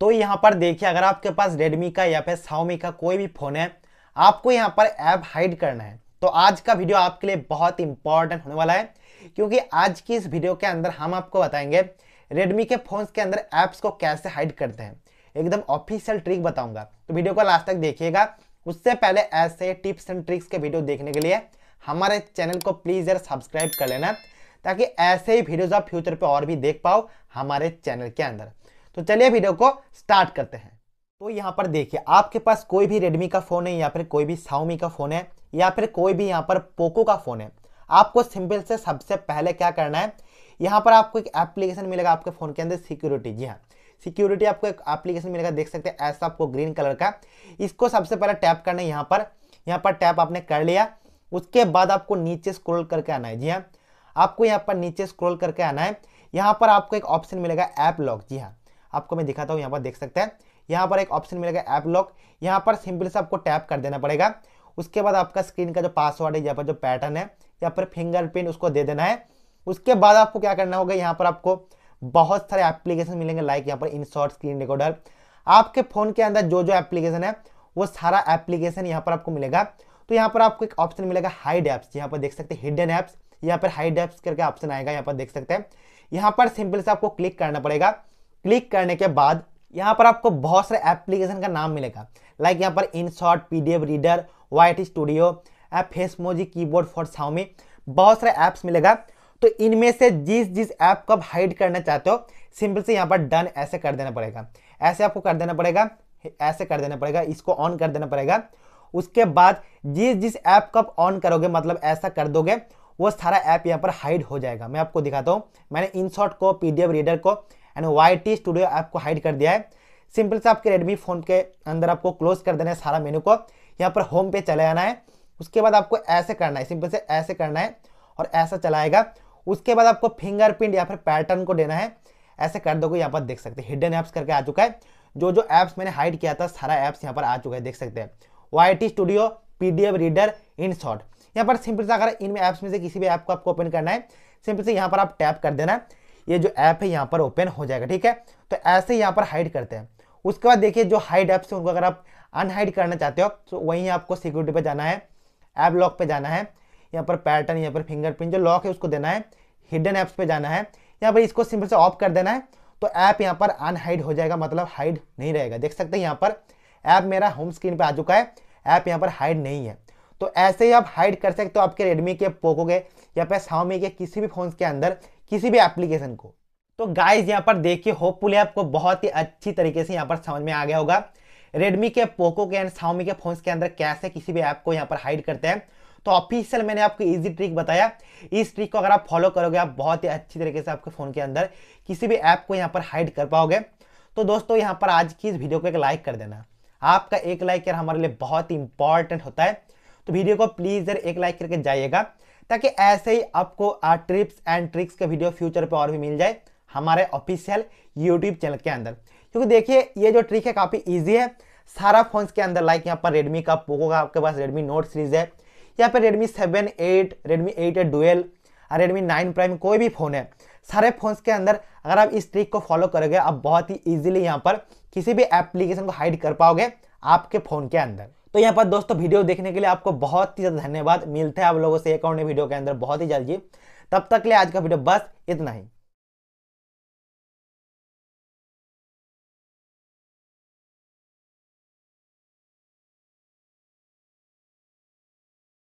तो यहाँ पर देखिए अगर आपके पास रेडमी का या फिर साउमी का कोई भी फ़ोन है आपको यहाँ पर ऐप हाइड करना है तो आज का वीडियो आपके लिए बहुत इंपॉर्टेंट होने वाला है क्योंकि आज की इस वीडियो के अंदर हम आपको बताएंगे रेडमी के फ़ोन्स के अंदर ऐप्स को कैसे हाइड करते हैं एकदम ऑफिशियल ट्रिक बताऊंगा तो वीडियो को लास्ट तक देखिएगा उससे पहले ऐसे टिप्स एंड ट्रिक्स के वीडियो देखने के लिए हमारे चैनल को प्लीज़ यार सब्सक्राइब कर लेना ताकि ऐसे ही वीडियोज़ आप फ्यूचर पर और भी देख पाओ हमारे चैनल के अंदर तो चलिए वीडियो को स्टार्ट करते हैं तो यहाँ पर देखिए आपके पास कोई भी रेडमी का फ़ोन है या फिर कोई भी साउमी का फ़ोन है या फिर कोई भी यहाँ पर पोको का फ़ोन है आपको सिंपल से सबसे पहले क्या करना है यहाँ पर आपको एक एप्लीकेशन मिलेगा आपके फ़ोन के अंदर सिक्योरिटी जी हाँ सिक्योरिटी आपको एक एप्लीकेशन मिलेगा देख सकते हैं ऐसा आपको ग्रीन कलर का इसको सबसे पहले टैप करना है यहाँ पर यहाँ पर टैप आपने कर लिया उसके बाद आपको नीचे स्क्रोल करके आना है जी हाँ आपको यहाँ पर नीचे स्क्रोल करके आना है यहाँ पर आपको एक ऑप्शन मिलेगा ऐप लॉक जी हाँ आपको मैं दिखाता हूँ यहाँ पर देख सकते हैं यहाँ पर एक ऑप्शन मिलेगा ऐप लॉक यहाँ पर सिंपल से आपको टैप कर देना पड़ेगा उसके बाद आपका स्क्रीन का जो पासवर्ड है यहाँ पर जो पैटर्न है यहाँ पर फिंगरप्रिंट उसको दे देना है उसके बाद आपको क्या करना होगा यहाँ पर आपको बहुत सारे एप्लीकेशन मिलेंगे लाइक यहाँ पर इन शॉर्ट स्क्रीन रिकॉर्डर आपके फ़ोन के अंदर जो जो एप्लीकेशन है वो सारा एप्लीकेशन यहाँ पर आपको मिलेगा तो यहाँ पर आपको एक ऑप्शन मिलेगा हाइड ऐप्स यहाँ पर देख सकते हैं हिडन ऐप्स यहाँ पर हाइड ऐप्स करके ऑप्शन आएगा यहाँ पर देख सकते हैं यहाँ पर सिंपल से आपको क्लिक करना पड़ेगा क्लिक करने के बाद यहाँ पर आपको बहुत सारे एप्लीकेशन का नाम मिलेगा लाइक यहाँ पर InShot P reader YT studio app Facemoji keyboard for Xiaomi बहुत सारे ऐप्स मिलेगा तो इनमें से जिस जिस ऐप को आप हाइड करना चाहते हो सिंपल से यहाँ पर डन ऐसे कर देना पड़ेगा ऐसे आपको कर देना पड़ेगा ऐसे कर देना पड़ेगा इसको ऑन कर देना पड़ेगा उसके बाद जिस जिस ऐप को आप ऑन करोगे मतलब ऐसा कर दोगे वो सारा ऐप यहाँ पर हाइड हो जाएगा मैं आपको दिखाता हूँ मैंने इन को पी रीडर को and Y T studio app को हाइड कर दिया है सिंपल से आपके रेडमी फ़ोन के अंदर आपको क्लोज कर देना है सारा मेनू को यहाँ पर होम पे चले आना है उसके बाद आपको ऐसे करना है सिंपल से ऐसे करना है और ऐसा चलाएगा उसके बाद आपको फिंगरप्रिंट या फिर पैटर्न को देना है ऐसे कर दोगे यहाँ पर देख सकते हैं हिडन ऐप्स करके आ चुका है जो जो ऐप्स मैंने हाइड किया था सारा ऐप्स यहाँ पर आ चुका है देख सकते हैं Y studio P reader InShot यहाँ पर सिंपल से अगर इनमें ऐप्स में से किसी भी ऐप को आपको ओपन करना है सिंपल से यहाँ पर आप टैप कर देना है ये जो ऐप है यहाँ पर ओपन हो जाएगा ठीक है तो ऐसे यहाँ पर हाइड करते हैं उसके बाद देखिए जो हाइड ऐप्स हैं उनको अगर आप अनहाइड करना चाहते हो तो वहीं आपको सिक्योरिटी पर जाना है ऐप लॉक पर जाना है यहाँ पर पैटर्न यहाँ पर फिंगरप्रिंट जो लॉक है उसको देना है हिडन ऐप्स पर जाना है यहाँ पर इसको सिंपल से ऑफ कर देना है तो ऐप यहाँ पर अनहाइड हो जाएगा मतलब हाइड नहीं रहेगा देख सकते हैं यहाँ पर ऐप मेरा होम स्क्रीन पर आ चुका है ऐप यहाँ पर हाइड नहीं है तो ऐसे ही आप हाइड कर सकते हो आपके रेडमी के पोको के या फिर साउमी के किसी भी फ़ोन के अंदर किसी भी एप्लीकेशन को तो गाइज यहाँ पर देखिए होपफुली आपको बहुत ही अच्छी तरीके से यहाँ पर समझ में आ गया होगा रेडमी के पोको के एंड साउमी के फोन्स के अंदर कैसे किसी भी ऐप को यहाँ पर हाइड करते हैं तो ऑफिशियल मैंने आपको इजी ट्रिक बताया इस ट्रिक को अगर आप फॉलो करोगे आप बहुत ही अच्छी तरीके से आपके फ़ोन के अंदर किसी भी ऐप को यहाँ पर हाइड कर पाओगे तो दोस्तों यहाँ पर आज की इस वीडियो को एक लाइक कर देना आपका एक लाइक यार हमारे लिए बहुत ही इंपॉर्टेंट होता है तो वीडियो को प्लीज़ जर एक लाइक करके जाइएगा ताकि ऐसे ही आपको ट्रिप्स एंड ट्रिक्स के वीडियो फ्यूचर पर और भी मिल जाए हमारे ऑफिशियल यूट्यूब चैनल के अंदर क्योंकि देखिए ये जो ट्रिक है काफ़ी ईजी है सारा फोन्स के अंदर लाइक यहाँ पर रेडमी का पोको का आपके पास रेडमी नोट सीरीज है यहाँ पर Redmi seven eight Redmi eight eight dual और रेडमी नाइन प्राइम कोई भी फ़ोन है सारे फोन्स के अंदर अगर आप इस ट्रिक को फॉलो करोगे आप बहुत ही ईजिली यहाँ पर किसी भी एप्लीकेशन को हाइड कर पाओगे आपके फ़ोन के अंदर तो यहाँ पर दोस्तों वीडियो देखने के लिए आपको बहुत ही ज़्यादा धन्यवाद मिलते हैं आप लोगों से एक और वीडियो के अंदर बहुत ही जल्दी तब तक लिए आज का वीडियो बस इतना ही